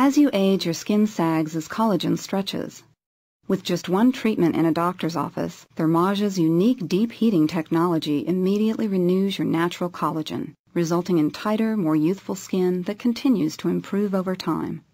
As you age, your skin sags as collagen stretches. With just one treatment in a doctor's office, Thermage's unique deep heating technology immediately renews your natural collagen, resulting in tighter, more youthful skin that continues to improve over time.